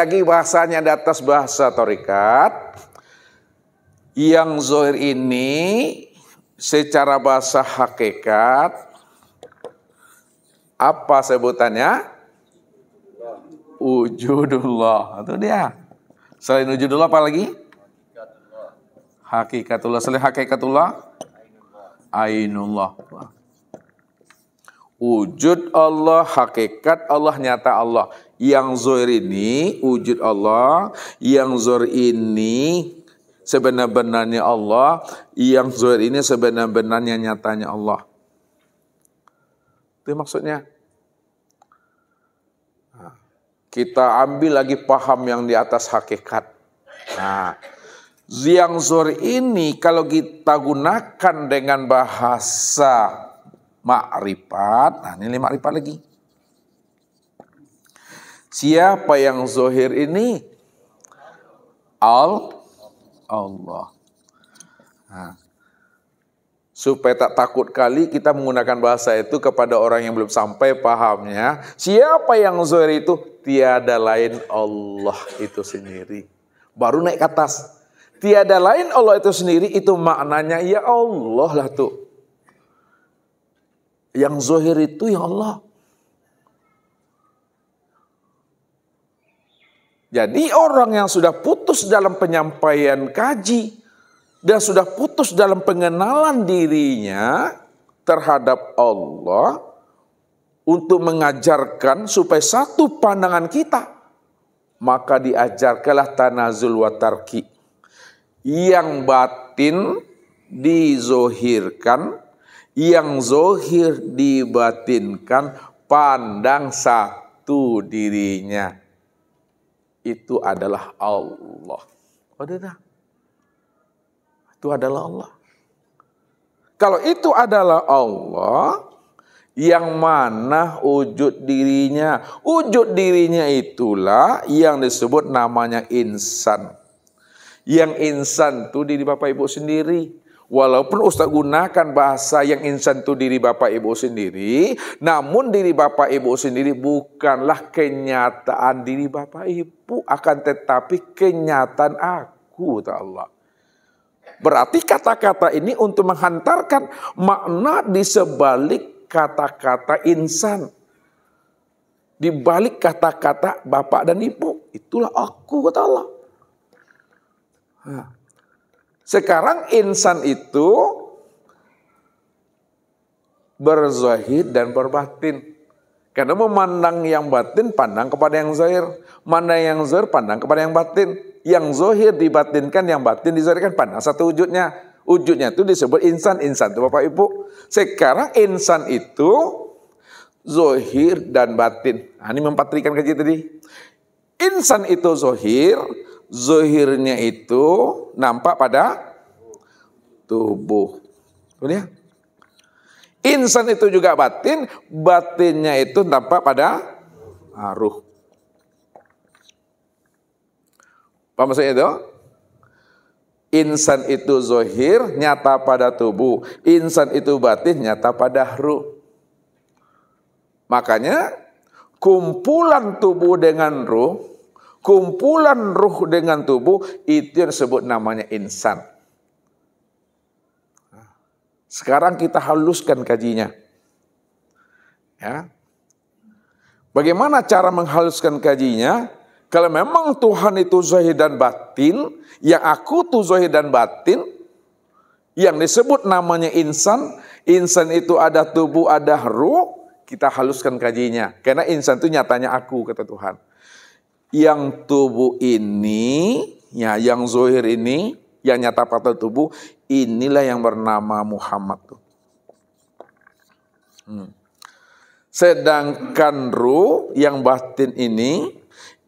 lagi bahasanya di atas bahasa torikat. Yang zohir ini secara bahasa hakikat apa sebutannya? Wujudullah. Itu dia. Selain wujudullah apa lagi? Hakikatullah. Selain hakikatullah? Ainullah. Wujud Allah, hakikat Allah, nyata Allah. Yang zuhir ini wujud Allah, yang zuhir ini sebenar-benarnya Allah, yang zuhir ini sebenar-benarnya nyatanya Allah. Itu maksudnya. Nah, kita ambil lagi paham yang di atas hakikat. Nah, yang zuhir ini kalau kita gunakan dengan bahasa makrifat, nah ini makrifat lagi. Siapa yang zohir ini? Al Allah. Nah. Supaya tak takut kali kita menggunakan bahasa itu kepada orang yang belum sampai pahamnya. Siapa yang zohir itu? Tiada lain Allah itu sendiri. Baru naik ke atas. Tiada lain Allah itu sendiri itu maknanya ya Allah lah tuh. Yang zohir itu ya Allah. Jadi orang yang sudah putus dalam penyampaian kaji dan sudah putus dalam pengenalan dirinya terhadap Allah untuk mengajarkan supaya satu pandangan kita maka diajarkanlah tanazul wa tarki yang batin dizohirkan yang zohir dibatinkan pandang satu dirinya itu adalah Allah. Udah Itu adalah Allah. Kalau itu adalah Allah, yang mana wujud dirinya. Wujud dirinya itulah yang disebut namanya insan. Yang insan itu diri Bapak Ibu sendiri. Walaupun Ustaz gunakan bahasa yang insan itu diri Bapak Ibu sendiri, namun diri Bapak Ibu sendiri bukanlah kenyataan diri Bapak Ibu, akan tetapi kenyataan aku, ta Allah. Berarti kata-kata ini untuk menghantarkan makna di sebalik kata-kata insan. Di balik kata-kata Bapak dan Ibu, itulah aku, kata Allah. Hah. Sekarang insan itu berzahid dan berbatin. Karena memandang yang batin, pandang kepada yang zahir. Mana yang zahir, pandang kepada yang batin. Yang zahir dibatinkan, yang batin dizahirkan, pandang satu wujudnya. Wujudnya itu disebut insan. Insan itu Bapak Ibu. Sekarang insan itu zohir dan batin. Nah, ini mempatrikan kerja tadi. Insan itu zohir, zuhirnya itu nampak pada tubuh. Kemudian ya. insan itu juga batin, batinnya itu nampak pada aruh. Apa maksudnya itu? Insan itu zohir, nyata pada tubuh. Insan itu batin, nyata pada ruh. Makanya kumpulan tubuh dengan ruh kumpulan ruh dengan tubuh itu yang disebut namanya insan. Sekarang kita haluskan kajinya. Ya. Bagaimana cara menghaluskan kajinya? Kalau memang Tuhan itu zahir dan batin, yang aku itu zahir dan batin, yang disebut namanya insan, insan itu ada tubuh, ada ruh, kita haluskan kajinya. Karena insan itu nyatanya aku, kata Tuhan yang tubuh ini, ya yang zohir ini, yang nyata pada tubuh, inilah yang bernama Muhammad. Hmm. Sedangkan ruh yang batin ini,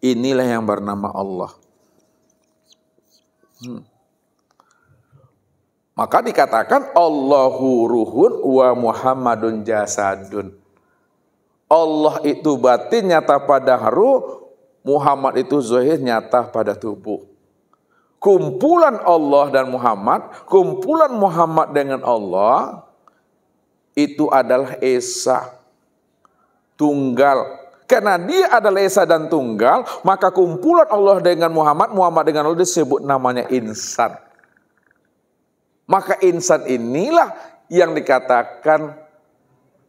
inilah yang bernama Allah. Hmm. Maka dikatakan Allahu ruhun wa Muhammadun jasadun. Allah itu batin nyata pada ruh, Muhammad itu zahir nyata pada tubuh. Kumpulan Allah dan Muhammad, kumpulan Muhammad dengan Allah itu adalah Esa tunggal. Karena dia adalah Esa dan tunggal, maka kumpulan Allah dengan Muhammad, Muhammad dengan Allah disebut namanya insan. Maka insan inilah yang dikatakan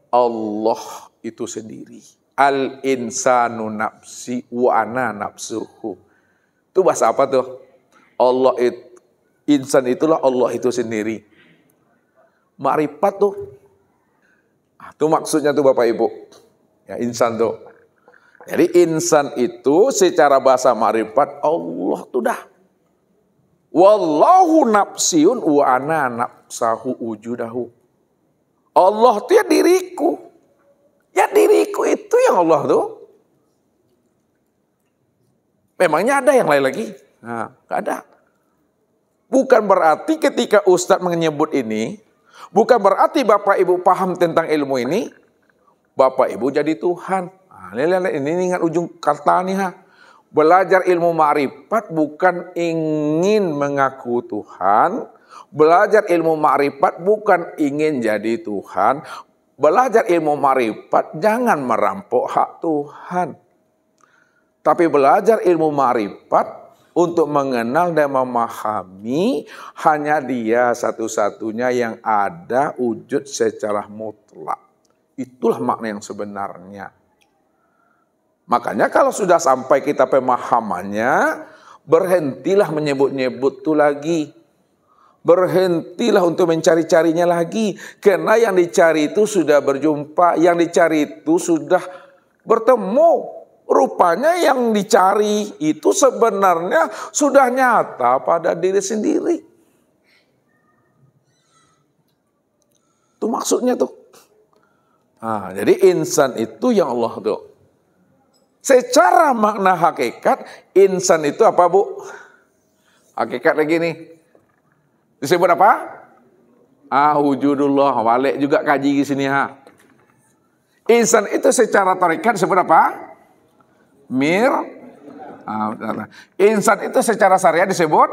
Allah itu sendiri al insanu nafsi wa ana nafsuhu. Itu bahasa apa tuh? Allah it, insan itulah Allah itu sendiri. Makrifat tuh. Ah, itu maksudnya tuh Bapak Ibu. Ya insan tuh. Jadi insan itu secara bahasa makrifat Allah tuh dah. Wallahu nafsiun wa ana nafsahu ujudahu. Allah tuh ya diriku Ya diriku itu yang Allah tuh. Memangnya ada yang lain lagi? Nah, gak ada. Bukan berarti ketika Ustadz menyebut ini, bukan berarti Bapak Ibu paham tentang ilmu ini, Bapak Ibu jadi Tuhan. Nah, ini, ini ingat ujung kata nih ha. Belajar ilmu ma'rifat bukan ingin mengaku Tuhan, Belajar ilmu ma'rifat bukan ingin jadi Tuhan, belajar ilmu marifat jangan merampok hak Tuhan. Tapi belajar ilmu marifat untuk mengenal dan memahami hanya dia satu-satunya yang ada wujud secara mutlak. Itulah makna yang sebenarnya. Makanya kalau sudah sampai kita pemahamannya, berhentilah menyebut-nyebut itu lagi Berhentilah untuk mencari-carinya lagi. Karena yang dicari itu sudah berjumpa, yang dicari itu sudah bertemu. Rupanya yang dicari itu sebenarnya sudah nyata pada diri sendiri. Itu maksudnya tuh. Nah, jadi insan itu yang Allah tuh. Secara makna hakikat, insan itu apa bu? Hakikat lagi nih. Disebut apa? Ah wujudullah balik juga kaji di sini ha. Insan itu secara tarikat disebut apa? Mir. Ah, insan itu secara syariat disebut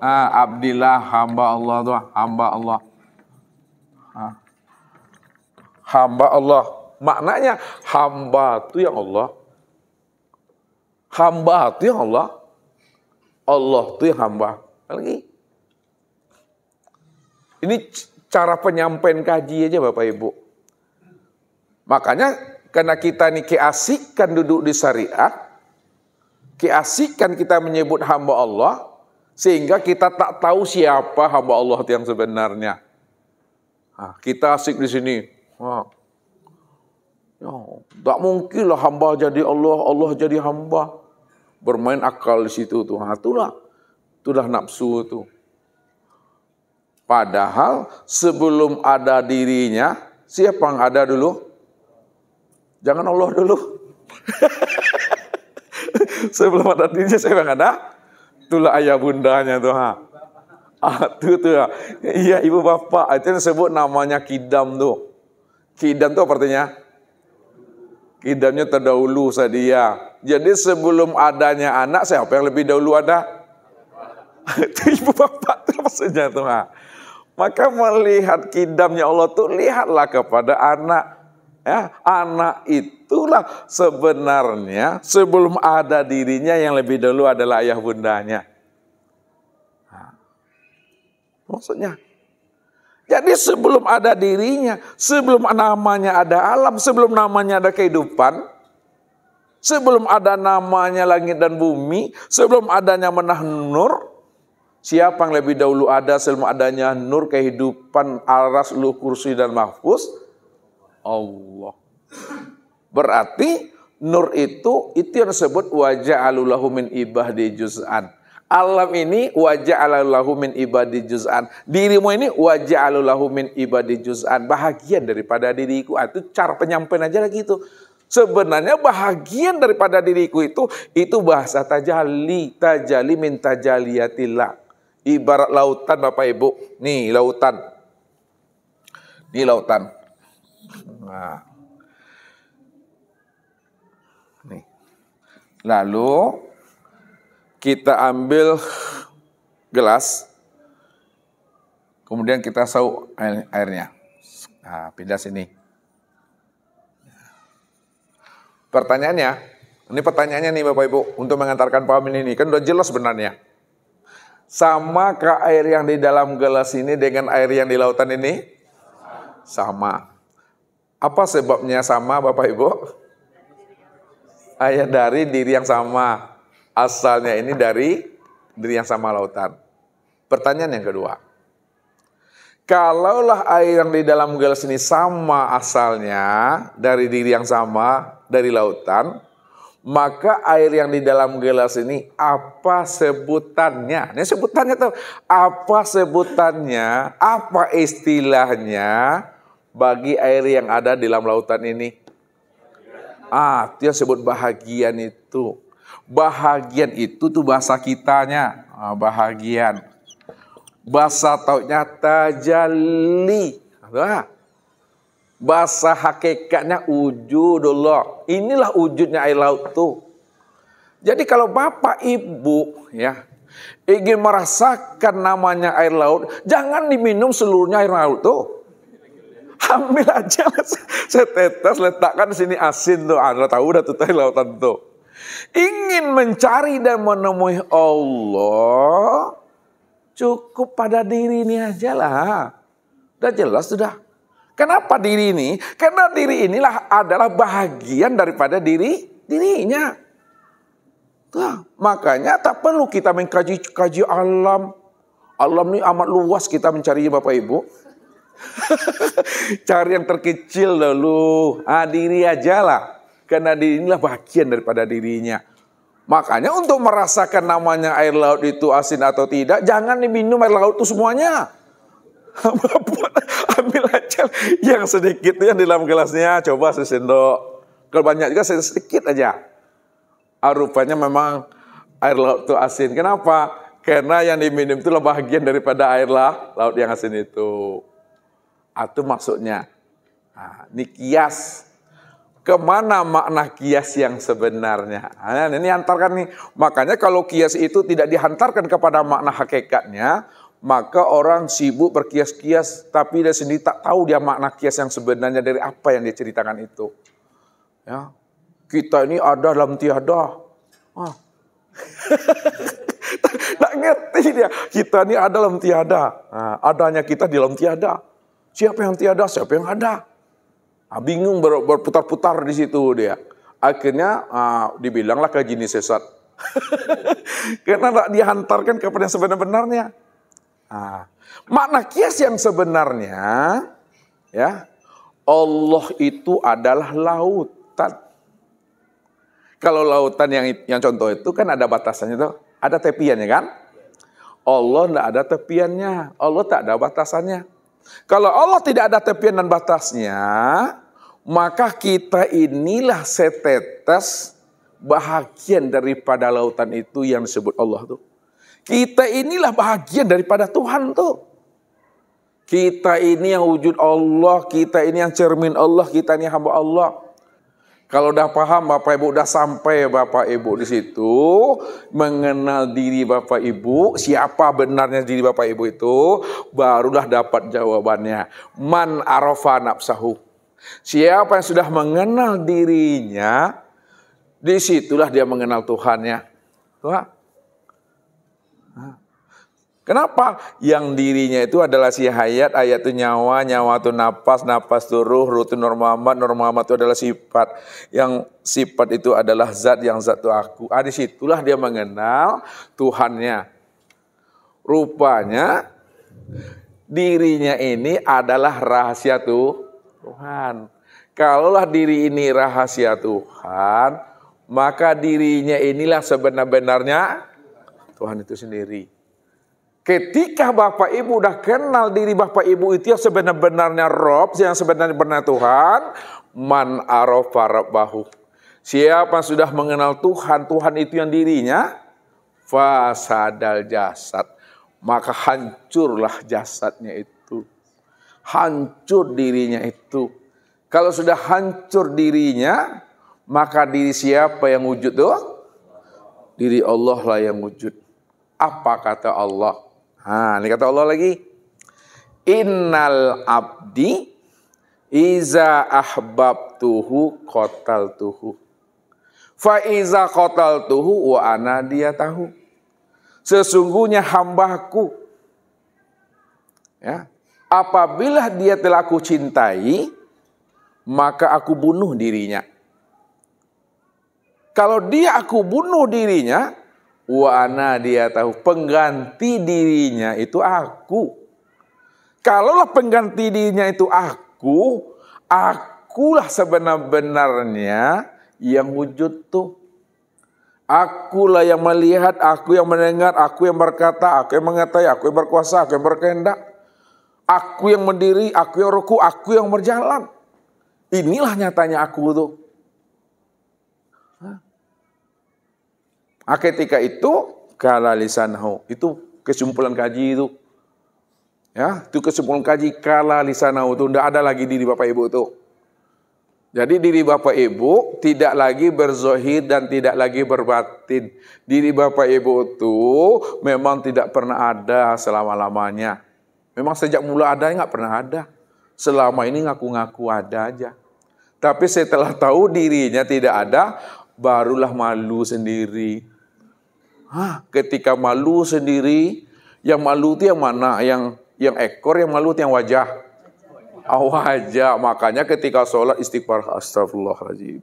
ah, abdillah hamba Allah tuh ah. hamba Allah. Ah. Hamba Allah. Maknanya hamba itu yang Allah. Hamba itu yang Allah. Allah itu yang hamba. Lagi. Ini cara penyampaian kaji aja Bapak Ibu. Makanya karena kita ini keasikan duduk di syariat, keasikan kita menyebut hamba Allah, sehingga kita tak tahu siapa hamba Allah yang sebenarnya. Nah, kita asik di sini. Nah, ya, tak mungkinlah hamba jadi Allah, Allah jadi hamba. Bermain akal di situ tuh. Nah, itulah, itulah nafsu tuh. Padahal sebelum ada dirinya, siapa yang ada dulu? Jangan Allah dulu. sebelum ada dirinya, siapa yang ada? Itulah ayah bundanya tuh. Ha. Ah, itu tuh. Ya. Iya, ibu bapak. Itu yang disebut namanya kidam tuh. Kidam tuh apa artinya? Kidamnya terdahulu sedia. Jadi sebelum adanya anak, siapa yang lebih dahulu ada? itu ibu bapak itu maksudnya tuh. Ha. Maka melihat kidamnya Allah tuh lihatlah kepada anak. Ya, anak itulah sebenarnya sebelum ada dirinya yang lebih dulu adalah ayah bundanya. maksudnya jadi sebelum ada dirinya, sebelum namanya ada alam, sebelum namanya ada kehidupan, sebelum ada namanya langit dan bumi, sebelum adanya menah nur, Siapa yang lebih dahulu ada selama adanya nur kehidupan aras lu kursi dan mahfuz? Allah. Berarti nur itu itu yang disebut wajah alulahu min ibadi juz'an. Alam ini wajah alulahu min ibadi juz'an. Dirimu ini wajah alulahu min ibadi juz'an. Bahagian daripada diriku. Ah, itu cara penyampaian aja lagi itu. Sebenarnya bahagian daripada diriku itu, itu bahasa tajali, tajali min tajaliyatillah ibarat lautan Bapak Ibu. Nih lautan. Nih lautan. Nah. Nih. Lalu kita ambil gelas kemudian kita sauk air, airnya. Nah, pindah sini. Pertanyaannya, ini pertanyaannya nih Bapak Ibu, untuk mengantarkan paham ini, kan udah jelas sebenarnya sama ke air yang di dalam gelas ini dengan air yang di lautan ini? Sama. Apa sebabnya sama Bapak Ibu? Ayah dari diri yang sama. Asalnya ini dari diri yang sama lautan. Pertanyaan yang kedua. Kalaulah air yang di dalam gelas ini sama asalnya dari diri yang sama dari lautan, maka air yang di dalam gelas ini apa sebutannya? Ini sebutannya tuh apa sebutannya? Apa istilahnya bagi air yang ada di dalam lautan ini? Ah, dia sebut bahagian itu. Bahagian itu tuh bahasa kitanya, ah, bahagian. Bahasa tautnya tajalli. Ah, Bahasa hakikatnya wujudullah. Inilah wujudnya air laut tuh. Jadi kalau bapak ibu ya ingin merasakan namanya air laut, jangan diminum seluruhnya air laut tuh. Ambil aja setetes letakkan di sini asin tuh. Anda ah, tahu udah tuh air lautan tuh. Ingin mencari dan menemui Allah, cukup pada diri ini aja lah. Udah jelas sudah. Kenapa diri ini? Karena diri inilah adalah bahagian daripada diri dirinya. Nah, makanya tak perlu kita mengkaji kaji alam. Alam ini amat luas kita mencarinya Bapak Ibu. Cari yang terkecil dulu. Ah, diri lah. Karena diri inilah bagian daripada dirinya. Makanya untuk merasakan namanya air laut itu asin atau tidak, jangan diminum air laut itu semuanya buat ambil aja yang sedikit yang di dalam gelasnya coba sesendok. Kalau banyak juga sedikit aja. Ah, rupanya memang air laut itu asin. Kenapa? Karena yang diminum itu lebih bagian daripada air lah, laut yang asin itu. Ah, itu maksudnya. Nah, ini kias. Kemana makna kias yang sebenarnya? Nah, ini antarkan nih. Makanya kalau kias itu tidak dihantarkan kepada makna hakikatnya, maka orang sibuk berkias-kias tapi dia sendiri tak tahu dia makna kias yang sebenarnya dari apa yang dia ceritakan itu. Ya. Kita ini ada dalam tiada. Ah. tak ngerti dia. Kita ini ada dalam tiada. Nah, adanya kita di dalam tiada. Siapa yang tiada, siapa yang ada. Nah, bingung ber berputar-putar di situ dia. Akhirnya ah, dibilanglah ke jenis sesat. Karena tak dihantarkan kepada yang sebenar Nah, makna kias yang sebenarnya ya Allah itu adalah lautan. Kalau lautan yang yang contoh itu kan ada batasannya tuh, ada tepiannya kan? Allah tidak ada tepiannya, Allah tak ada batasannya. Kalau Allah tidak ada tepian dan batasnya, maka kita inilah setetes bahagian daripada lautan itu yang disebut Allah tuh. Kita inilah bahagian daripada Tuhan tuh. Kita ini yang wujud Allah, kita ini yang cermin Allah, kita ini hamba Allah. Kalau udah paham Bapak Ibu, udah sampai Bapak Ibu di situ, mengenal diri Bapak Ibu, siapa benarnya diri Bapak Ibu itu, barulah dapat jawabannya. Man arafa nafsahu. Siapa yang sudah mengenal dirinya, disitulah dia mengenal Tuhannya. Tuhan, Kenapa? Yang dirinya itu adalah si hayat, ayat itu nyawa, nyawa itu napas, napas itu ruh, ruh itu nur Muhammad, nur Muhammad itu adalah sifat. Yang sifat itu adalah zat, yang zat itu aku. Ah, situlah dia mengenal Tuhannya. Rupanya dirinya ini adalah rahasia Tuhan. Kalaulah diri ini rahasia Tuhan, maka dirinya inilah sebenar-benarnya Tuhan itu sendiri. Ketika Bapak Ibu udah kenal diri Bapak Ibu itu yang sebenar-benarnya Rob, yang sebenarnya benar Tuhan, man arofa rabbahu. Siapa sudah mengenal Tuhan, Tuhan itu yang dirinya, fasadal jasad. Maka hancurlah jasadnya itu. Hancur dirinya itu. Kalau sudah hancur dirinya, maka diri siapa yang wujud tuh? Diri Allah lah yang wujud. Apa kata Allah? Ha, ini kata Allah lagi. Innal abdi iza ahbabtuhu qataltuhu. Fa iza qataltuhu wa ana dia tahu. Sesungguhnya hambaku ya, apabila dia telah aku cintai, maka aku bunuh dirinya. Kalau dia aku bunuh dirinya, Wa ana dia tahu pengganti dirinya itu aku. Kalaulah pengganti dirinya itu aku, akulah sebenar-benarnya yang wujud tuh. Akulah yang melihat, aku yang mendengar, aku yang berkata, aku yang mengatai, aku yang berkuasa, aku yang berkehendak. Aku yang mendiri, aku yang ruku, aku yang berjalan. Inilah nyatanya aku tuh. Nah, ketika itu kala lisanhu. Itu kesimpulan kaji itu. Ya, itu kesimpulan kaji kala lisanau itu tidak ada lagi diri Bapak Ibu itu. Jadi diri Bapak Ibu tidak lagi berzohir dan tidak lagi berbatin. Diri Bapak Ibu itu memang tidak pernah ada selama-lamanya. Memang sejak mula ada nggak pernah ada. Selama ini ngaku-ngaku ada aja. Tapi setelah tahu dirinya tidak ada, barulah malu sendiri. Hah, ketika malu sendiri, yang malu itu yang mana? Yang yang ekor, yang malu itu yang wajah. Oh, wajah. Makanya ketika sholat istighfar, astagfirullahaladzim.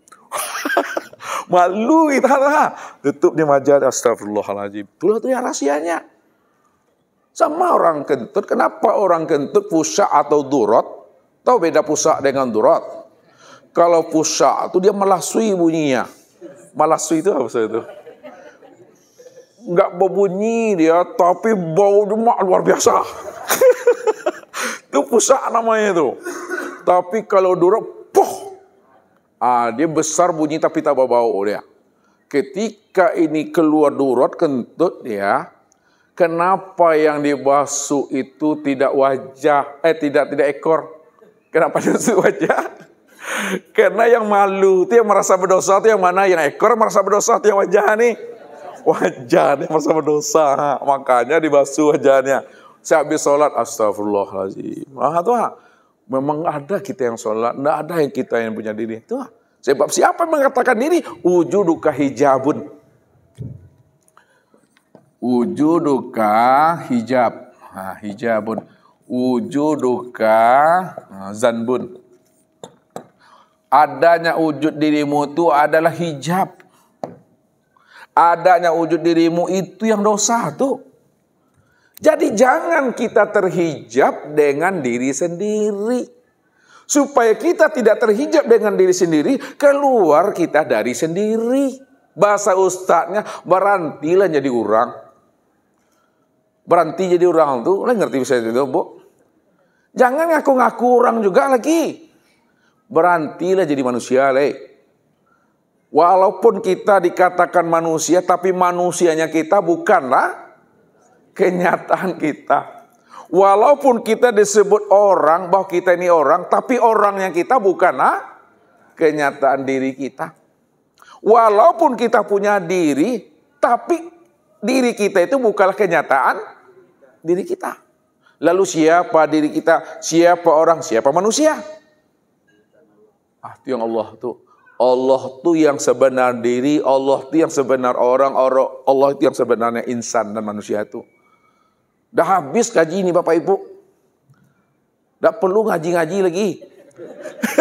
malu kita gitu. lah. Tutup di wajah, astagfirullahaladzim. Itulah tuh yang rahasianya. Sama orang kentut, kenapa orang kentut pusak atau durot? Tahu beda pusak dengan durot? Kalau pusak itu dia melasui bunyinya. Melasui itu apa itu? nggak berbunyi dia, tapi bau demak luar biasa. itu pusat namanya itu. Tapi kalau dorok, poh. Ah, dia besar bunyi tapi tak bau oh, dia. Ketika ini keluar dorot kentut dia, ya, kenapa yang dibasuh itu tidak wajah, eh tidak tidak ekor? Kenapa dibasuh wajah? Karena yang malu itu merasa berdosa itu yang mana? Yang ekor merasa berdosa itu yang wajah nih wajahnya bersama dosa. Makanya dibasuh wajahnya. Saya habis sholat, astagfirullahaladzim. Nah, ah, tuh, memang ada kita yang sholat, tidak ada yang kita yang punya diri. itu ah. sebab siapa yang mengatakan diri? Wujuduka hijabun. Wujuduka hijab. Nah, hijabun. Wujuduka zanbun. Adanya wujud dirimu itu adalah hijab adanya wujud dirimu itu yang dosa tuh. Jadi jangan kita terhijab dengan diri sendiri. Supaya kita tidak terhijab dengan diri sendiri, keluar kita dari sendiri. Bahasa ustaznya berantilah jadi orang. Berhenti jadi orang tuh, lo ngerti bisa itu, Bu. Jangan ngaku-ngaku orang juga lagi. Berantilah jadi manusia, leh. Walaupun kita dikatakan manusia, tapi manusianya kita bukanlah kenyataan kita. Walaupun kita disebut orang, bahwa kita ini orang, tapi orang yang kita bukanlah kenyataan diri kita. Walaupun kita punya diri, tapi diri kita itu bukanlah kenyataan diri kita. Lalu siapa diri kita? Siapa orang? Siapa manusia? Ah, itu Allah tuh Allah tuh yang sebenar diri, Allah tuh yang sebenar orang, Allah itu yang sebenarnya insan dan manusia itu. Dah habis kaji ini Bapak Ibu. Dah perlu ngaji-ngaji lagi.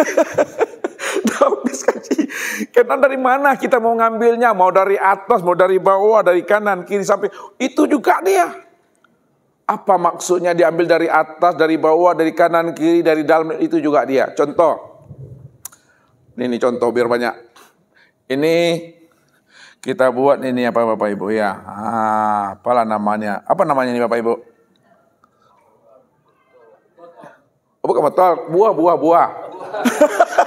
Dah habis kaji. Karena dari mana kita mau ngambilnya? Mau dari atas, mau dari bawah, dari kanan, kiri, sampai. Itu juga dia. Apa maksudnya diambil dari atas, dari bawah, dari kanan, kiri, dari dalam, itu juga dia. Contoh ini, ini contoh biar banyak. Ini kita buat ini apa Bapak Ibu ya. Ah, apalah namanya? Apa namanya ini Bapak Ibu? Oh, bukan betul. buah, buah, buah.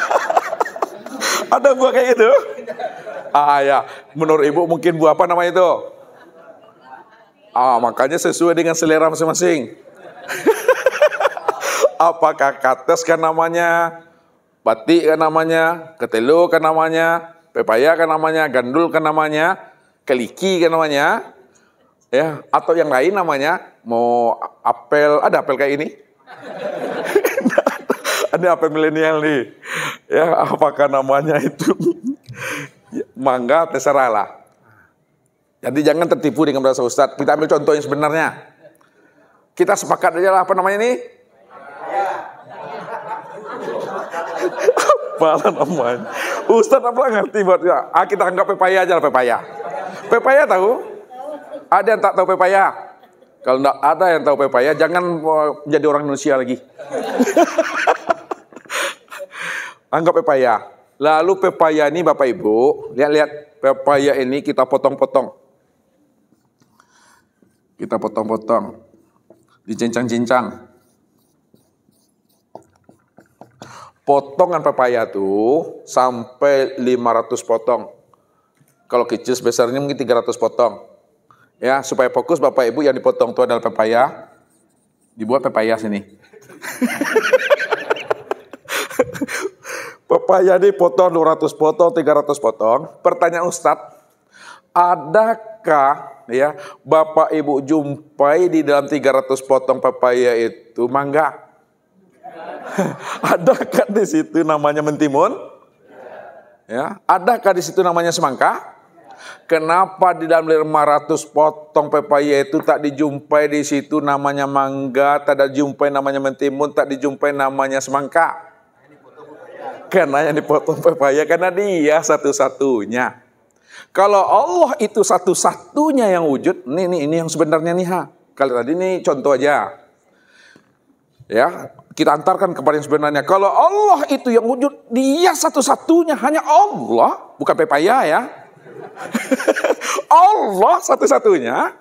Ada buah kayak gitu? Ah ya, menurut Ibu mungkin buah apa namanya itu? Ah, makanya sesuai dengan selera masing-masing. Apakah kates kan namanya? batik kan namanya, ketelo kan namanya, pepaya kan namanya, gandul kan namanya, keliki kan namanya, ya atau yang lain namanya mau apel ada apel kayak ini ada apel milenial nih ya apakah namanya itu mangga terserah lah jadi jangan tertipu dengan bahasa ustadz kita ambil contoh yang sebenarnya kita sepakat aja lah apa namanya ini kepala namanya. Ustaz apa ngerti buat ya? Ah, kita anggap pepaya aja lah pepaya. Pepaya tahu? Ada yang tak tahu pepaya? Kalau enggak ada yang tahu pepaya, jangan menjadi eh, orang Indonesia lagi. anggap pepaya. Lalu pepaya ini Bapak Ibu, lihat-lihat pepaya ini kita potong-potong. Kita potong-potong. Dicincang-cincang. Potongan pepaya tuh sampai 500 potong. Kalau kecil, besarnya mungkin 300 potong. Ya, supaya fokus Bapak Ibu yang dipotong itu adalah pepaya. Dibuat pepaya sini. pepaya dipotong 200 potong, 300 potong. Pertanyaan Ustadz, adakah ya Bapak Ibu jumpai di dalam 300 potong pepaya itu mangga? Adakah di situ namanya mentimun? Ya, adakah di situ namanya semangka? Kenapa di dalam 500 potong pepaya itu tak dijumpai di situ namanya mangga, tak ada jumpai namanya mentimun, tak dijumpai namanya semangka? Karena yang dipotong pepaya karena dia satu-satunya. Kalau Allah itu satu-satunya yang wujud, nih, nih ini yang sebenarnya nih ha. Kalau tadi ini contoh aja, Ya, kita antarkan kepada yang sebenarnya. Kalau Allah itu yang wujud, dia satu-satunya hanya Allah, bukan pepaya ya. Allah satu-satunya.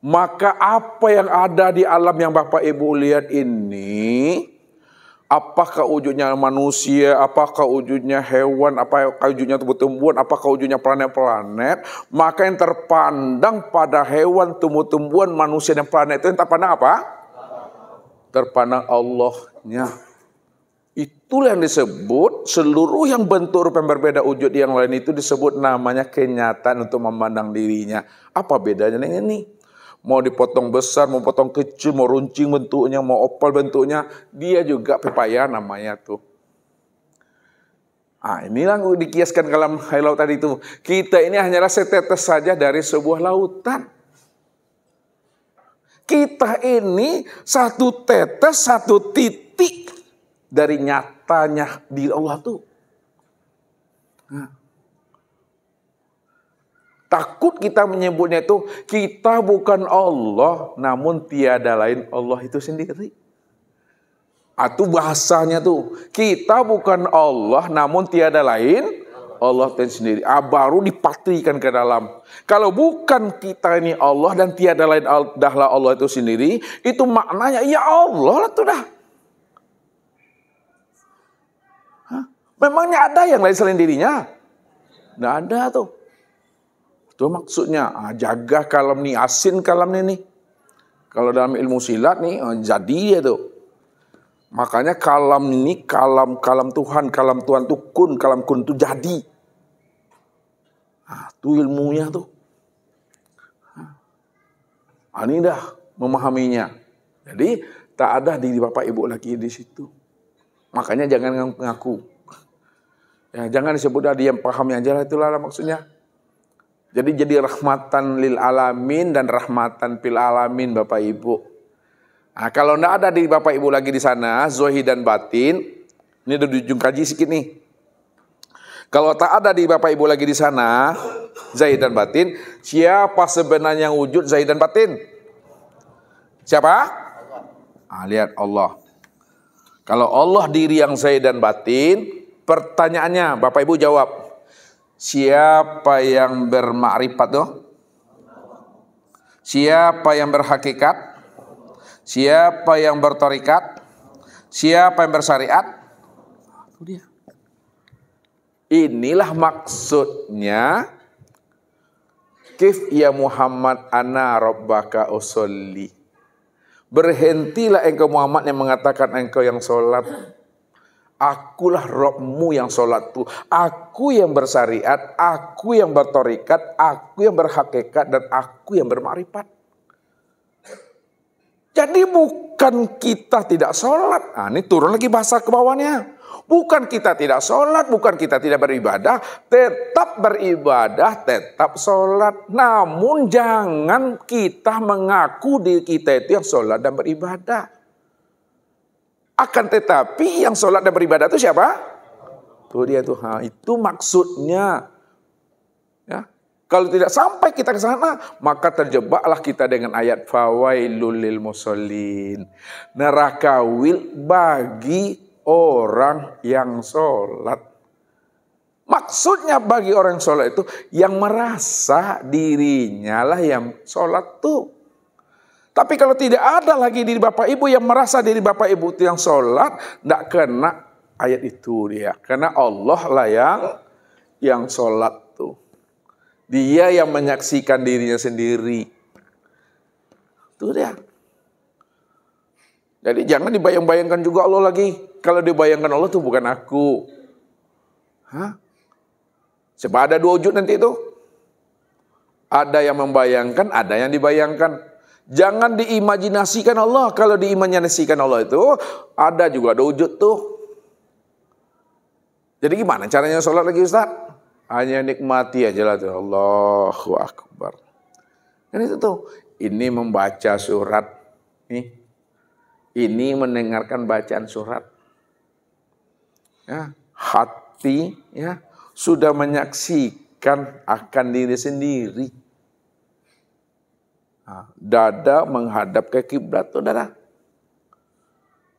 Maka apa yang ada di alam yang Bapak Ibu lihat ini, apakah wujudnya manusia, apakah wujudnya hewan, apakah wujudnya tumbuh-tumbuhan, apakah wujudnya planet-planet, maka yang terpandang pada hewan, tumbuh-tumbuhan, manusia, dan planet itu yang terpandang apa? terpana Allahnya. Itulah yang disebut seluruh yang bentuk rupa yang berbeda wujud yang lain itu disebut namanya kenyataan untuk memandang dirinya. Apa bedanya dengan ini? Mau dipotong besar, mau potong kecil, mau runcing bentuknya, mau opal bentuknya, dia juga pepaya namanya tuh. Ah, inilah dikiaskan dalam halau tadi itu. Kita ini hanyalah setetes saja dari sebuah lautan kita ini satu tetes, satu titik dari nyatanya di Allah tuh. Nah. Takut kita menyebutnya itu, kita bukan Allah, namun tiada lain Allah itu sendiri. Atau bahasanya tuh, kita bukan Allah, namun tiada lain Allah dan sendiri. Ah, baru dipatrikan ke dalam. Kalau bukan kita ini Allah dan tiada lain dahlah Allah itu sendiri, itu maknanya ya Allah lah itu dah. Memangnya ada yang lain selain dirinya? Tidak ada tuh. Itu maksudnya, ah, jaga kalam ini, asin kalam ini Kalau dalam ilmu silat nih, ah, jadi ya tuh. Makanya kalam ini kalam kalam Tuhan, kalam Tuhan tukun kun, kalam kun tuh jadi. Nah, tuh ilmunya tuh. Ah. Ah, dah memahaminya. Jadi tak ada di bapak ibu lagi di situ. Makanya jangan ngaku. Ya, jangan disebut ada yang pahamnya aja lah itulah maksudnya. Jadi jadi rahmatan lil alamin dan rahmatan pil alamin Bapak Ibu. Nah, kalau ndak ada di Bapak Ibu lagi di sana, zohi dan batin, ini udah di ujung kaji sikit nih. Kalau tak ada di Bapak Ibu lagi di sana, Zaid dan Batin, siapa sebenarnya yang wujud Zaid dan Batin? Siapa? Ah, lihat Allah. Kalau Allah diri yang Zaid dan Batin, pertanyaannya Bapak Ibu jawab. Siapa yang bermakrifat tuh? Siapa yang berhakikat? Siapa yang bertorikat? Siapa yang bersyariat? Ah, itu dia. Inilah maksudnya Kif ya Muhammad ana rabbaka usolli. Berhentilah engkau Muhammad yang mengatakan engkau yang sholat. Akulah Robmu yang sholat tuh. Aku yang bersyariat, aku yang bertorikat, aku yang berhakikat, dan aku yang bermarifat. Jadi bukan kita tidak sholat. Nah, ini turun lagi bahasa ke bawahnya. Bukan kita tidak sholat, bukan kita tidak beribadah. Tetap beribadah, tetap sholat. Namun jangan kita mengaku di kita itu yang sholat dan beribadah. Akan tetapi yang sholat dan beribadah itu siapa? Tuh dia tuh. itu maksudnya kalau tidak sampai kita ke sana, maka terjebaklah kita dengan ayat fawailul lil musallin. Neraka wil bagi orang yang sholat. Maksudnya bagi orang yang sholat itu yang merasa dirinya lah yang sholat tuh. Tapi kalau tidak ada lagi diri bapak ibu yang merasa diri bapak ibu itu yang sholat, tidak kena ayat itu dia. Karena Allah lah yang yang sholat dia yang menyaksikan dirinya sendiri. Itu dia. Jadi jangan dibayang-bayangkan juga Allah lagi. Kalau dibayangkan Allah tuh bukan aku. Hah? Sebab ada dua wujud nanti itu. Ada yang membayangkan, ada yang dibayangkan. Jangan diimajinasikan Allah. Kalau diimajinasikan Allah itu, ada juga dua wujud tuh. Jadi gimana caranya sholat lagi Ustaz? Hanya nikmati aja lah tuh. Allahu Akbar. Ini kan itu tuh. Ini membaca surat. Nih. Ini mendengarkan bacaan surat. Ya, hati ya sudah menyaksikan akan diri sendiri. Nah, dada menghadap ke kiblat tuh dada.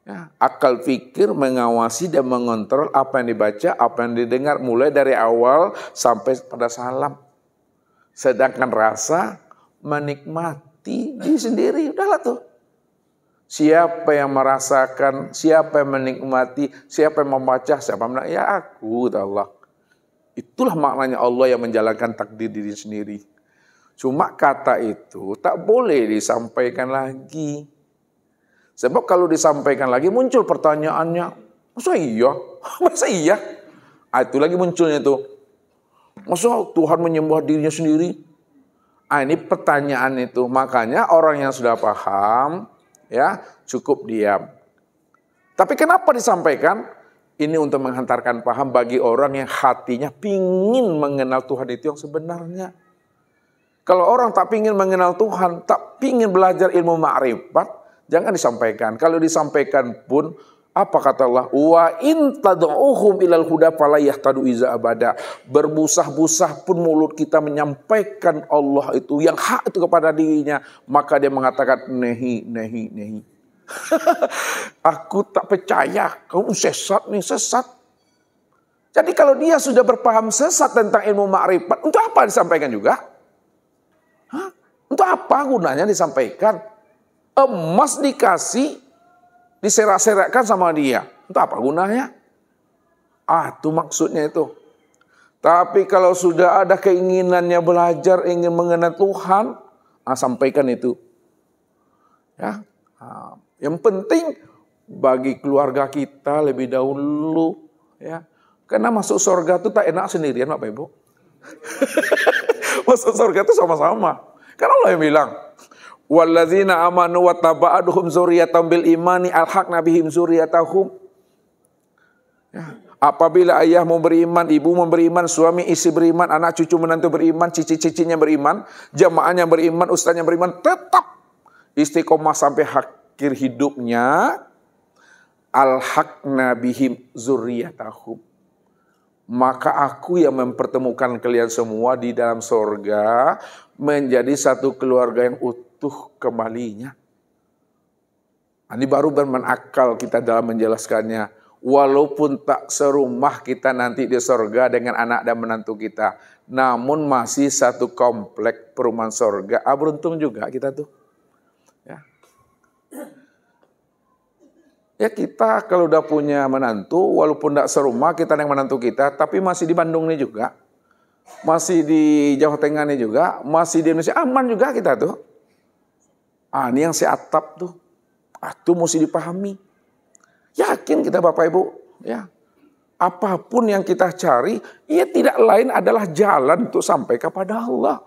Ya, akal pikir mengawasi dan mengontrol apa yang dibaca, apa yang didengar mulai dari awal sampai pada salam. Sedangkan rasa menikmati diri sendiri, udahlah tuh. Siapa yang merasakan, siapa yang menikmati, siapa yang membaca, siapa yang ya aku, Allah. Itulah maknanya Allah yang menjalankan takdir diri sendiri. Cuma kata itu tak boleh disampaikan lagi. Sebab kalau disampaikan lagi muncul pertanyaannya, masa iya? Masa iya? Ah, itu lagi munculnya itu. Masa Tuhan menyembah dirinya sendiri? Ah, ini pertanyaan itu. Makanya orang yang sudah paham, ya cukup diam. Tapi kenapa disampaikan? Ini untuk menghantarkan paham bagi orang yang hatinya pingin mengenal Tuhan itu yang sebenarnya. Kalau orang tak pingin mengenal Tuhan, tak pingin belajar ilmu ma'rifat, Jangan disampaikan. Kalau disampaikan pun apa kata Allah? Wa in tad'uhum ilal huda fala yahtadu iza abada. Berbusah-busah pun mulut kita menyampaikan Allah itu yang hak itu kepada dirinya, maka dia mengatakan nehi nehi nehi. Aku tak percaya kamu sesat nih sesat. Jadi kalau dia sudah berpaham sesat tentang ilmu makrifat, untuk apa disampaikan juga? Hah? Untuk apa gunanya disampaikan? Emas dikasih, diserak-serakkan sama dia. Entah apa gunanya. Ah, itu maksudnya itu. Tapi kalau sudah ada keinginannya belajar, ingin mengenal Tuhan, ah, sampaikan itu. Ya, ah, yang penting bagi keluarga kita lebih dahulu, ya. Karena masuk surga itu tak enak sendirian, Bapak Ibu. masuk surga itu sama-sama. Karena Allah yang bilang, Walladzina amanu wa taba'aduhum zuriyatam bil imani alhaq nabihim zuriyatahum. Ya. Apabila ayah memberi iman, ibu memberi iman, suami isi beriman, anak cucu menantu beriman, cici-cicinya beriman, jamaahnya beriman, ustaznya beriman, tetap istiqomah sampai akhir hidupnya. al nabihim bihim Maka aku yang mempertemukan kalian semua di dalam sorga menjadi satu keluarga yang utuh utuh kembalinya. Nah, ini baru bermain akal kita dalam menjelaskannya. Walaupun tak serumah kita nanti di sorga dengan anak dan menantu kita. Namun masih satu komplek perumahan sorga. Ah, beruntung juga kita tuh. Ya. ya kita kalau udah punya menantu, walaupun tak serumah kita dengan menantu kita, tapi masih di Bandung nih juga. Masih di Jawa Tengah nih juga, masih di Indonesia. Aman juga kita tuh. Ah, ini yang si atap tuh. Ah, itu mesti dipahami. Yakin kita Bapak Ibu, ya. Apapun yang kita cari, ia ya tidak lain adalah jalan untuk sampai kepada Allah.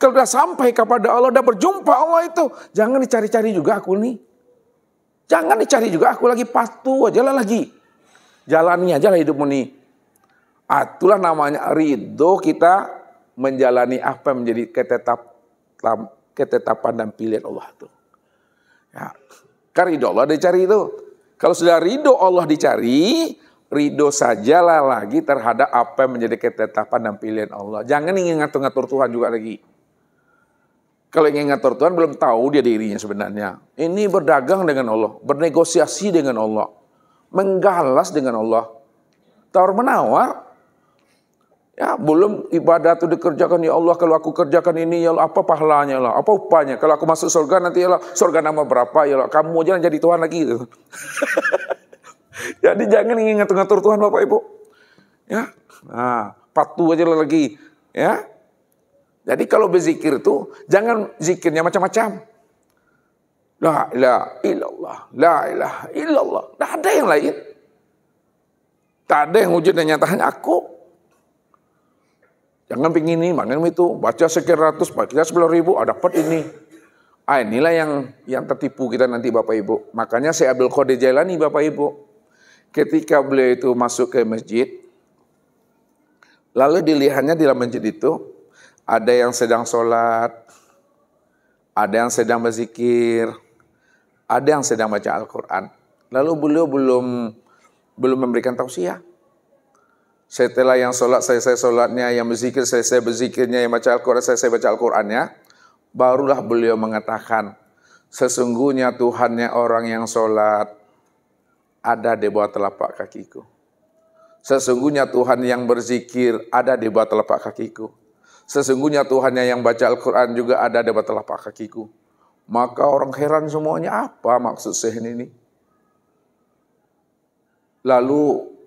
Kalau sudah sampai kepada Allah, sudah berjumpa Allah itu, jangan dicari-cari juga aku nih. Jangan dicari juga aku lagi patuh aja lah lagi. jalannya aja lah hidupmu nih. Ah, Atulah namanya ridho kita menjalani apa yang menjadi ketetap ketetapan dan pilihan Allah itu. Ya. Karena ridho Allah dicari itu. Kalau sudah ridho Allah dicari, ridho sajalah lagi terhadap apa yang menjadi ketetapan dan pilihan Allah. Jangan ingin ngatur-ngatur Tuhan juga lagi. Kalau ingin ngatur Tuhan belum tahu dia dirinya sebenarnya. Ini berdagang dengan Allah, bernegosiasi dengan Allah, menggalas dengan Allah, tawar menawar Ya, belum ibadah itu dikerjakan ya Allah kalau aku kerjakan ini ya Allah apa pahalanya ya lah, apa upahnya? Kalau aku masuk surga nanti ya Allah, surga nama berapa ya Allah? Kamu jangan jadi Tuhan lagi gitu. jadi jangan ingat ngatur Tuhan Bapak Ibu. Ya. Nah, patuh aja lagi, ya. Jadi kalau berzikir itu jangan zikirnya macam-macam. La ilaha illallah, la ilaha illallah. Tidak ada yang lain. Tak ada yang wujud dan nyatanya aku Jangan pingin ini, makan itu, baca sekian ratus, baca sepuluh ribu, ada ah, dapat ini. Ah inilah yang yang tertipu kita nanti Bapak Ibu. Makanya saya kode jalan nih Bapak Ibu. Ketika beliau itu masuk ke masjid, lalu dilihatnya di dalam masjid itu, ada yang sedang sholat, ada yang sedang berzikir, ada yang sedang baca Al-Quran. Lalu beliau belum belum memberikan tausiah. Setelah yang sholat selesai sholatnya, yang berzikir selesai berzikirnya, yang baca Al-Quran selesai baca Al-Qurannya, barulah beliau mengatakan, sesungguhnya Tuhannya orang yang sholat ada di bawah telapak kakiku. Sesungguhnya Tuhan yang berzikir ada di bawah telapak kakiku. Sesungguhnya Tuhannya yang baca Al-Quran juga ada di bawah telapak kakiku. Maka orang heran semuanya apa maksud Sehen ini. Lalu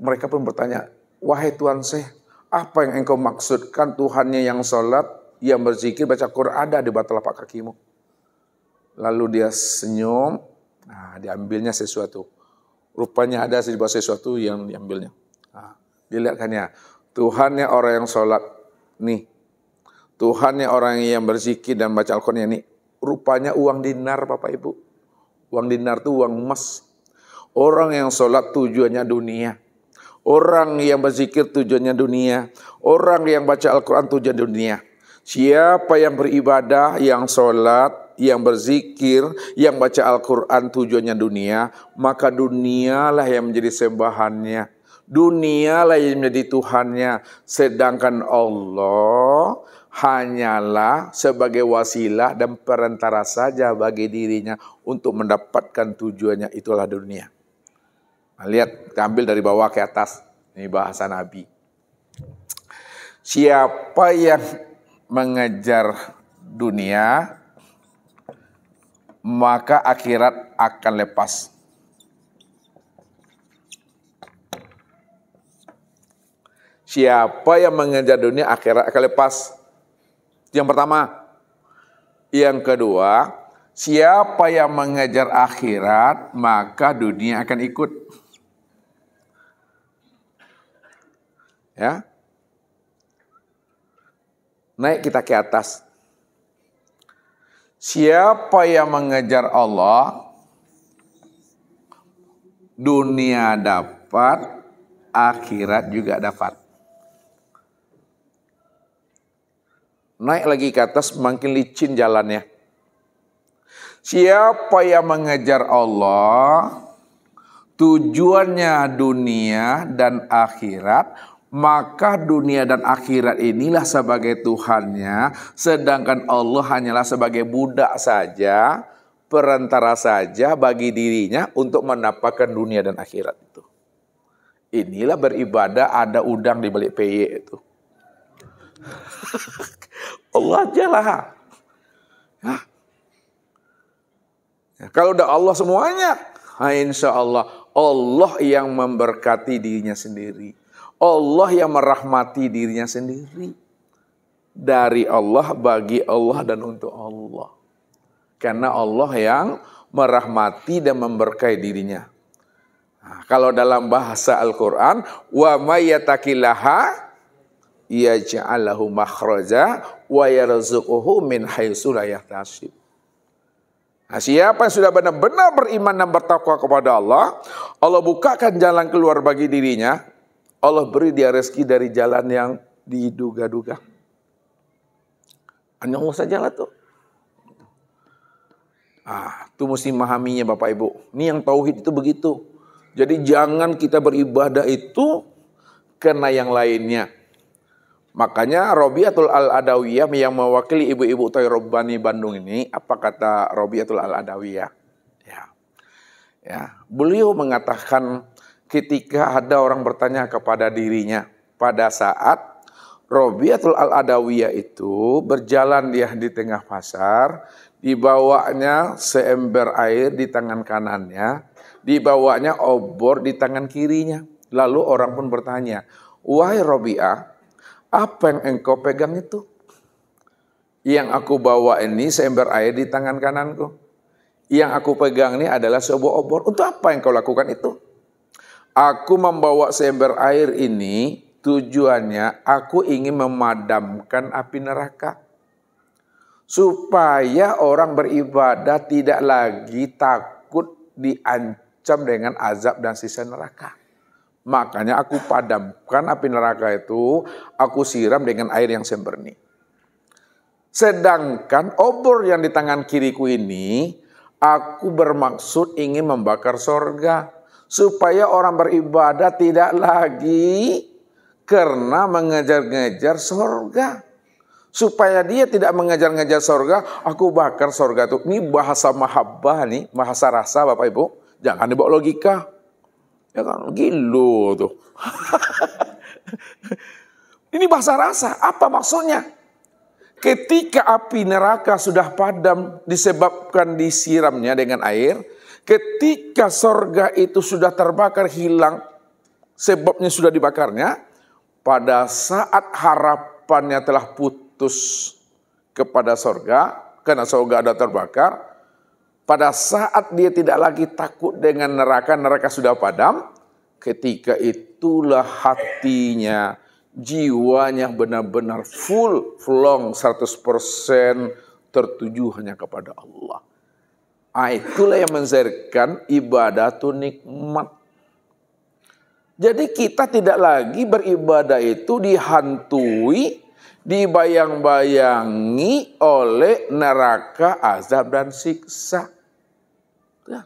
mereka pun bertanya, wahai Tuhan Syekh, apa yang engkau maksudkan Tuhannya yang sholat, yang berzikir, baca Quran ada di bawah telapak kakimu? Lalu dia senyum, nah, diambilnya sesuatu. Rupanya ada sebuah sesuatu yang diambilnya. Nah, dilihatkannya, Tuhannya orang yang sholat, nih. Tuhannya orang yang berzikir dan baca Al-Quran, ini. Rupanya uang dinar, Bapak Ibu. Uang dinar itu uang emas. Orang yang sholat tujuannya dunia Orang yang berzikir tujuannya dunia. Orang yang baca Al-Quran tujuan dunia. Siapa yang beribadah, yang sholat, yang berzikir, yang baca Al-Quran tujuannya dunia, maka dunialah yang menjadi sembahannya. Dunialah yang menjadi Tuhannya. Sedangkan Allah hanyalah sebagai wasilah dan perantara saja bagi dirinya untuk mendapatkan tujuannya itulah dunia. Nah, lihat, diambil dari bawah ke atas. Ini bahasa Nabi. Siapa yang mengejar dunia, maka akhirat akan lepas. Siapa yang mengejar dunia, akhirat akan lepas. Yang pertama, yang kedua, siapa yang mengejar akhirat, maka dunia akan ikut. Ya. Naik kita ke atas. Siapa yang mengejar Allah, dunia dapat, akhirat juga dapat. Naik lagi ke atas, makin licin jalannya. Siapa yang mengejar Allah, tujuannya dunia dan akhirat, maka dunia dan akhirat inilah sebagai Tuhannya, sedangkan Allah hanyalah sebagai budak saja, perantara saja bagi dirinya untuk mendapatkan dunia dan akhirat itu. Inilah beribadah ada udang di balik peyek itu. Allah aja lah. Ya. Ya, kalau udah Allah semuanya, insya Allah Allah yang memberkati dirinya sendiri. Allah yang merahmati dirinya sendiri. Dari Allah, bagi Allah, dan untuk Allah. Karena Allah yang merahmati dan memberkahi dirinya. Nah, kalau dalam bahasa Al-Quran, wa mayyatakilaha yaj'alahu makhraja wa yarzuquhu min haitsu Nah, siapa yang sudah benar-benar beriman dan bertakwa kepada Allah, Allah bukakan jalan keluar bagi dirinya, Allah beri dia rezeki dari jalan yang diduga-duga. Hanya saja lah tuh. Ah, itu mesti memahaminya Bapak Ibu. Ini yang tauhid itu begitu. Jadi jangan kita beribadah itu kena yang lainnya. Makanya Robiatul Al-Adawiyah yang mewakili ibu-ibu Toyrobani Bandung ini, apa kata Robiatul Al-Adawiyah? Ya. ya. Beliau mengatakan ketika ada orang bertanya kepada dirinya pada saat Robiatul Al-Adawiyah itu berjalan dia di tengah pasar, dibawanya seember air di tangan kanannya, dibawanya obor di tangan kirinya. Lalu orang pun bertanya, Wahai Robi'ah, apa yang engkau pegang itu? Yang aku bawa ini seember air di tangan kananku. Yang aku pegang ini adalah sebuah obor. Untuk apa yang kau lakukan itu? Aku membawa seember air ini tujuannya aku ingin memadamkan api neraka. Supaya orang beribadah tidak lagi takut diancam dengan azab dan sisa neraka. Makanya aku padamkan api neraka itu, aku siram dengan air yang ini Sedangkan obor yang di tangan kiriku ini, aku bermaksud ingin membakar sorga supaya orang beribadah tidak lagi karena mengejar-ngejar sorga. Supaya dia tidak mengejar-ngejar sorga, aku bakar sorga tuh. Ini bahasa mahabbah nih, bahasa rasa Bapak Ibu. Jangan dibawa logika. Ya kan, gilo tuh. ini bahasa rasa, apa maksudnya? Ketika api neraka sudah padam disebabkan disiramnya dengan air, ketika sorga itu sudah terbakar hilang, sebabnya sudah dibakarnya, pada saat harapannya telah putus kepada sorga, karena sorga ada terbakar, pada saat dia tidak lagi takut dengan neraka, neraka sudah padam, ketika itulah hatinya, jiwanya benar-benar full, flong, 100% tertuju hanya kepada Allah. Ah, itulah yang menzerkan ibadah itu nikmat. Jadi kita tidak lagi beribadah itu dihantui, dibayang-bayangi oleh neraka, azab, dan siksa. Ya.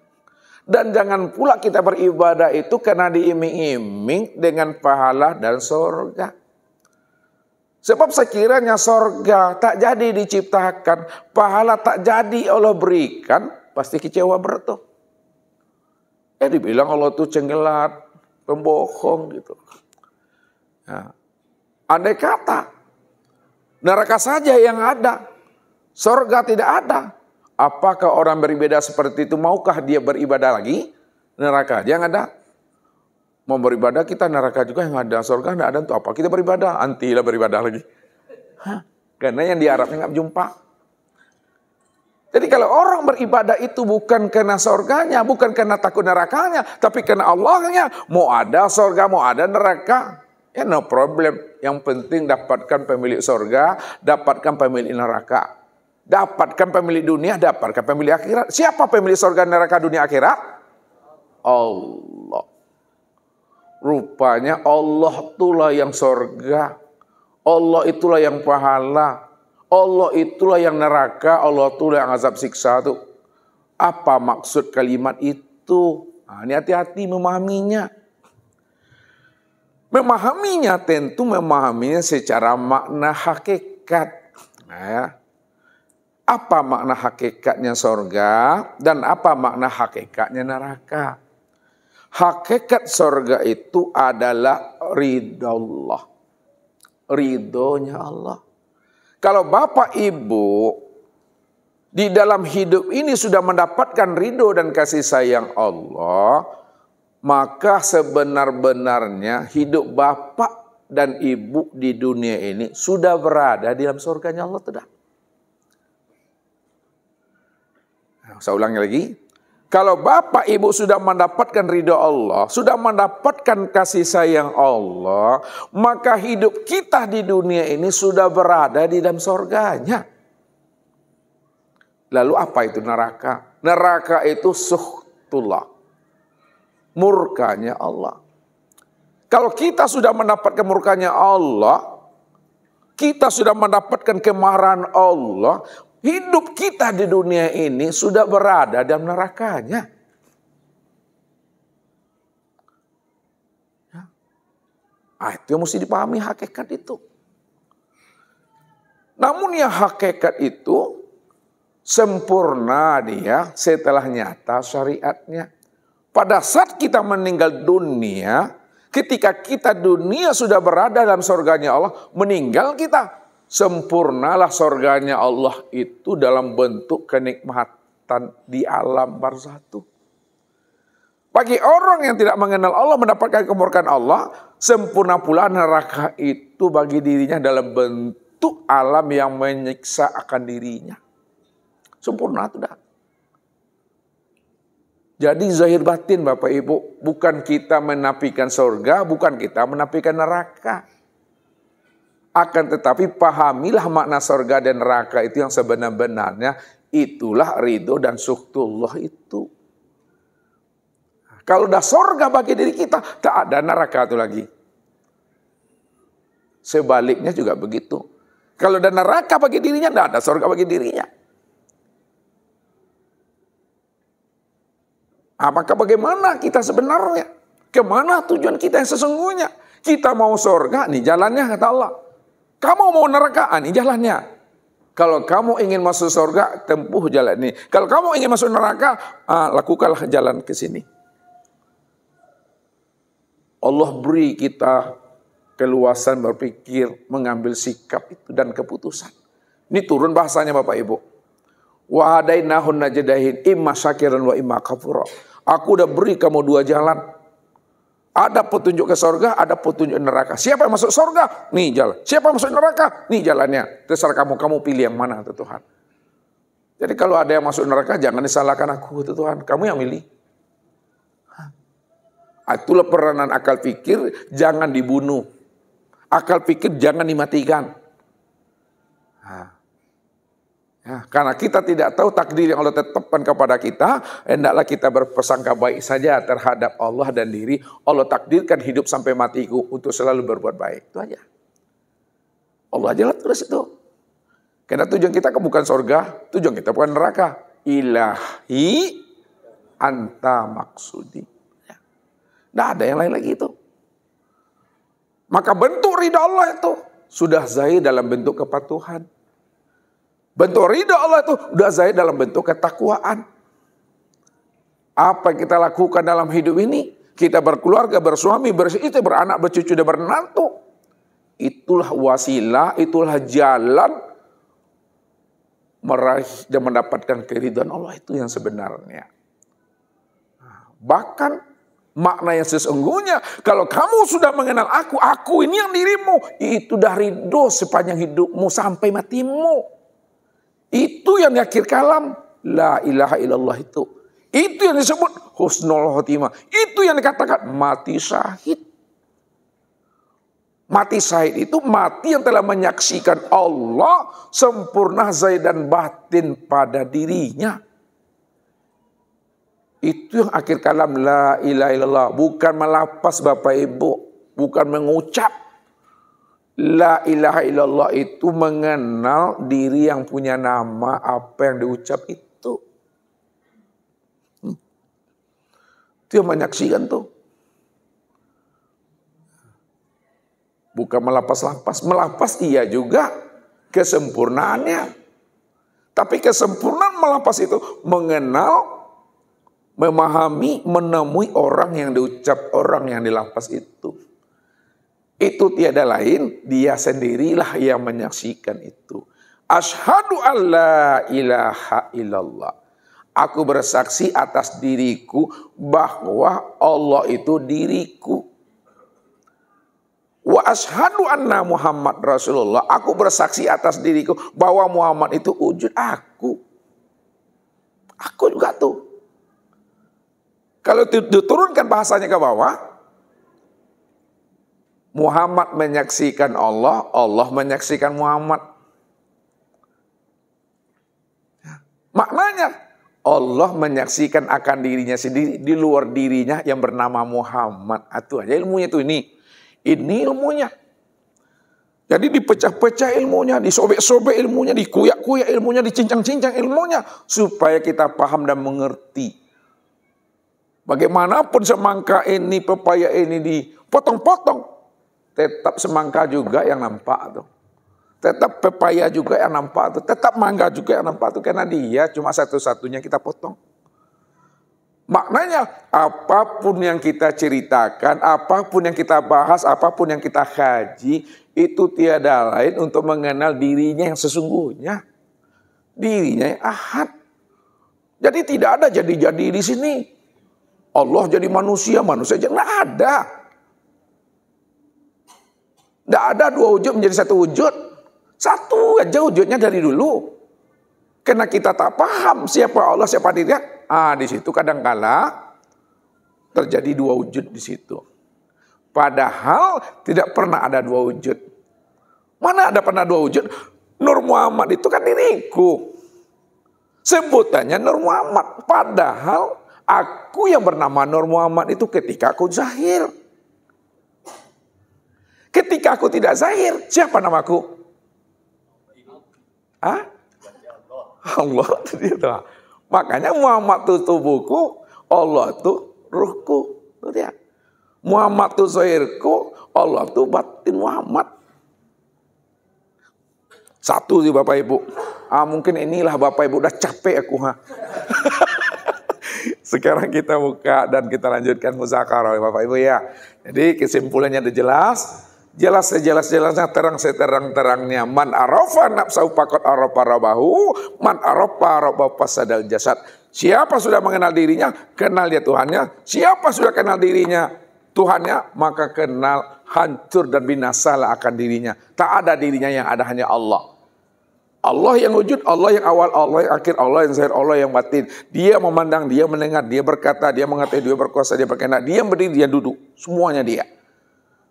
Dan jangan pula kita beribadah itu karena diiming-iming dengan pahala dan sorga. Sebab sekiranya sorga tak jadi diciptakan, pahala tak jadi Allah berikan, pasti kecewa berat tuh. Eh dibilang Allah tuh cengelat, pembohong gitu. Ya. Andai kata neraka saja yang ada, sorga tidak ada. Apakah orang berbeda seperti itu maukah dia beribadah lagi? Neraka aja yang ada. Mau beribadah kita neraka juga yang ada, sorga tidak ada untuk apa? Kita beribadah, antilah beribadah lagi. Hah? Karena yang di Arabnya nggak jumpa. Jadi kalau orang beribadah itu bukan karena surganya, bukan karena takut nerakanya, tapi karena Allahnya. Mau ada sorga, mau ada neraka, ya no problem. Yang penting dapatkan pemilik sorga, dapatkan pemilik neraka. Dapatkan pemilik dunia, dapatkan pemilik akhirat. Siapa pemilik sorga, neraka, dunia, akhirat? Allah. Rupanya Allah itulah yang sorga, Allah itulah yang pahala. Allah itulah yang neraka, Allah itulah yang azab siksa tuh. Apa maksud kalimat itu? Nah, ini hati-hati memahaminya. Memahaminya tentu memahaminya secara makna hakikat. Nah, ya. Apa makna hakikatnya sorga dan apa makna hakikatnya neraka? Hakikat sorga itu adalah ridha Allah. Ridhonya Allah kalau bapak ibu di dalam hidup ini sudah mendapatkan ridho dan kasih sayang Allah, maka sebenar-benarnya hidup bapak dan ibu di dunia ini sudah berada di dalam surganya Allah tidak. Nah, saya ulangi lagi, kalau bapak ibu sudah mendapatkan ridho Allah, sudah mendapatkan kasih sayang Allah, maka hidup kita di dunia ini sudah berada di dalam sorganya. Lalu apa itu neraka? Neraka itu suhtullah. Murkanya Allah. Kalau kita sudah mendapatkan murkanya Allah, kita sudah mendapatkan kemarahan Allah, Hidup kita di dunia ini sudah berada dalam nerakanya. Nah, itu yang mesti dipahami hakikat itu. Namun yang hakikat itu sempurna dia setelah nyata syariatnya. Pada saat kita meninggal dunia, ketika kita dunia sudah berada dalam surganya Allah, meninggal kita sempurnalah sorganya Allah itu dalam bentuk kenikmatan di alam barzah itu. Bagi orang yang tidak mengenal Allah mendapatkan kemurkan Allah, sempurna pula neraka itu bagi dirinya dalam bentuk alam yang menyiksa akan dirinya. Sempurna itu dah. Jadi zahir batin Bapak Ibu, bukan kita menapikan surga, bukan kita menapikan neraka. Akan tetapi pahamilah makna sorga dan neraka itu yang sebenar-benarnya. Itulah ridho dan syukurullah itu. Kalau udah sorga bagi diri kita, tak ada neraka itu lagi. Sebaliknya juga begitu. Kalau ada neraka bagi dirinya, tidak ada sorga bagi dirinya. Apakah bagaimana kita sebenarnya? Kemana tujuan kita yang sesungguhnya? Kita mau sorga, nih jalannya kata Allah. Kamu mau neraka, ah, ini jalannya. Kalau kamu ingin masuk surga, tempuh jalan ini. Kalau kamu ingin masuk neraka, ah, lakukanlah jalan ke sini. Allah beri kita keluasan berpikir, mengambil sikap itu dan keputusan. Ini turun bahasanya Bapak Ibu. Wa hadainahun najdahin imma syakiran wa imma kafura. Aku udah beri kamu dua jalan. Ada petunjuk ke sorga, ada petunjuk neraka. Siapa yang masuk sorga? Nih jalan. Siapa yang masuk neraka? Nih jalannya. Terserah kamu, kamu pilih yang mana tuh Tuhan. Jadi kalau ada yang masuk neraka, jangan disalahkan aku tuh Tuhan. Kamu yang milih. Ah, itulah peranan akal pikir, jangan dibunuh. Akal pikir jangan dimatikan. Nah. Ya, karena kita tidak tahu takdir yang Allah tetapkan kepada kita, hendaklah kita berpesan baik saja terhadap Allah dan diri. Allah takdirkan hidup sampai matiku untuk selalu berbuat baik. Itu aja. Allah aja terus itu. Karena tujuan kita kan bukan surga, tujuan kita bukan neraka. Ilahi anta maksudi. Ya. Nah ada yang lain lagi itu. Maka bentuk ridha Allah itu sudah zahir dalam bentuk kepatuhan. Bentuk ridho Allah itu udah saya dalam bentuk ketakwaan. Apa yang kita lakukan dalam hidup ini? Kita berkeluarga, bersuami, beristri, beranak, bercucu, dan bernantu. Itulah wasilah, itulah jalan meraih dan mendapatkan keridhaan Allah itu yang sebenarnya. Bahkan makna yang sesungguhnya, kalau kamu sudah mengenal aku, aku ini yang dirimu, itu dari ridho sepanjang hidupmu sampai matimu. Itu yang di akhir kalam. La ilaha illallah itu. Itu yang disebut husnul khotimah. Itu yang dikatakan mati syahid. Mati syahid itu mati yang telah menyaksikan Allah sempurna zaid dan batin pada dirinya. Itu yang akhir kalam la ilaha illallah. Bukan melapas Bapak Ibu. Bukan mengucap. La ilaha illallah itu mengenal diri yang punya nama, apa yang diucap itu. Hmm. Itu yang menyaksikan tuh. Bukan melapas-lapas. Melapas iya juga kesempurnaannya. Tapi kesempurnaan melapas itu mengenal, memahami, menemui orang yang diucap, orang yang dilapas itu. Itu tiada lain, dia sendirilah yang menyaksikan itu. Ashadu alla ilaha illallah. Aku bersaksi atas diriku bahwa Allah itu diriku. Wa ashadu anna Muhammad Rasulullah. Aku bersaksi atas diriku bahwa Muhammad itu wujud aku. Aku juga tuh. Kalau diturunkan bahasanya ke bawah, Muhammad menyaksikan Allah, Allah menyaksikan Muhammad. Ya. Maknanya Allah menyaksikan akan dirinya sendiri di luar dirinya yang bernama Muhammad. Ah, itu aja ilmunya itu ini. Ini ilmunya. Jadi dipecah-pecah ilmunya, disobek-sobek ilmunya, dikuyak-kuyak ilmunya, dicincang-cincang ilmunya. Supaya kita paham dan mengerti. Bagaimanapun semangka ini, pepaya ini dipotong-potong tetap semangka juga yang nampak tuh. Tetap pepaya juga yang nampak tuh, tetap mangga juga yang nampak tuh karena dia cuma satu-satunya kita potong. Maknanya apapun yang kita ceritakan, apapun yang kita bahas, apapun yang kita kaji, itu tiada lain untuk mengenal dirinya yang sesungguhnya. Dirinya yang ahad. Jadi tidak ada jadi-jadi di sini. Allah jadi manusia, manusia jadi tidak ada. Tidak ada dua wujud menjadi satu wujud. Satu aja wujudnya dari dulu. Karena kita tak paham siapa Allah, siapa dirinya. Ah, di situ kadangkala terjadi dua wujud di situ. Padahal tidak pernah ada dua wujud. Mana ada pernah dua wujud? Nur Muhammad itu kan diriku. Sebutannya Nur Muhammad. Padahal aku yang bernama Nur Muhammad itu ketika aku zahir. Ketika aku tidak zahir, siapa namaku? Hah? Allah itu. Makanya Muhammad itu tubuhku, Allah itu ruhku. Tuh dia. Muhammad itu zahirku, Allah itu batin Muhammad. Satu sih Bapak Ibu. Ah, mungkin inilah Bapak Ibu udah capek aku. Ha. Sekarang kita buka dan kita lanjutkan muzakarah Bapak Ibu ya. Jadi kesimpulannya udah jelas. Jelas sejelas-jelasnya terang seterang-terangnya. Man arafa nafsau pakot arafa rabahu Man arafa rabba pasadal jasad. Siapa sudah mengenal dirinya, kenal dia Tuhannya. Siapa sudah kenal dirinya, Tuhannya, maka kenal hancur dan binasa lah akan dirinya. Tak ada dirinya yang ada hanya Allah. Allah yang wujud, Allah yang awal, Allah yang akhir, Allah yang zahir, Allah yang batin. Dia memandang, dia mendengar, dia berkata, dia mengatai dia berkuasa, dia berkena dia berdiri, dia duduk. Semuanya dia.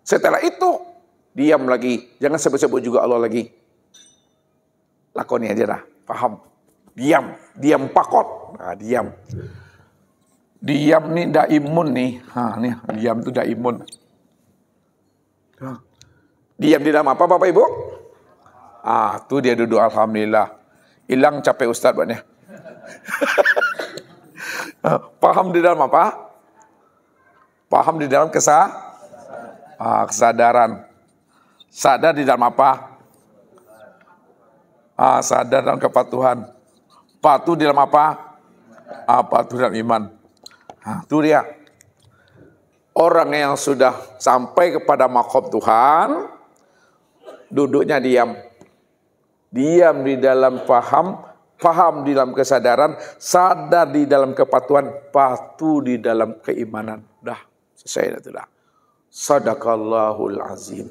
Setelah itu Diam lagi. Jangan sebut-sebut juga Allah lagi. Lakoni aja dah. Paham. Diam. Diam pakot. Nah, diam. Diam nih dah imun nih. Ha, nih diam tuh dah imun. Diam di dalam apa Bapak Ibu? Ah, tuh dia duduk alhamdulillah. Hilang capek ustaz buatnya. Paham di dalam apa? Paham di dalam kesah? Ah, kesadaran. Sadar di dalam apa? Ah, sadar dalam kepatuhan. Patuh di dalam apa? Ah, patuh dalam iman. Ah, itu dia. Orang yang sudah sampai kepada makom Tuhan, duduknya diam. Diam di dalam paham, paham di dalam kesadaran, sadar di dalam kepatuhan, patuh di dalam keimanan. Dah, selesai dah. Sadaqallahul azim.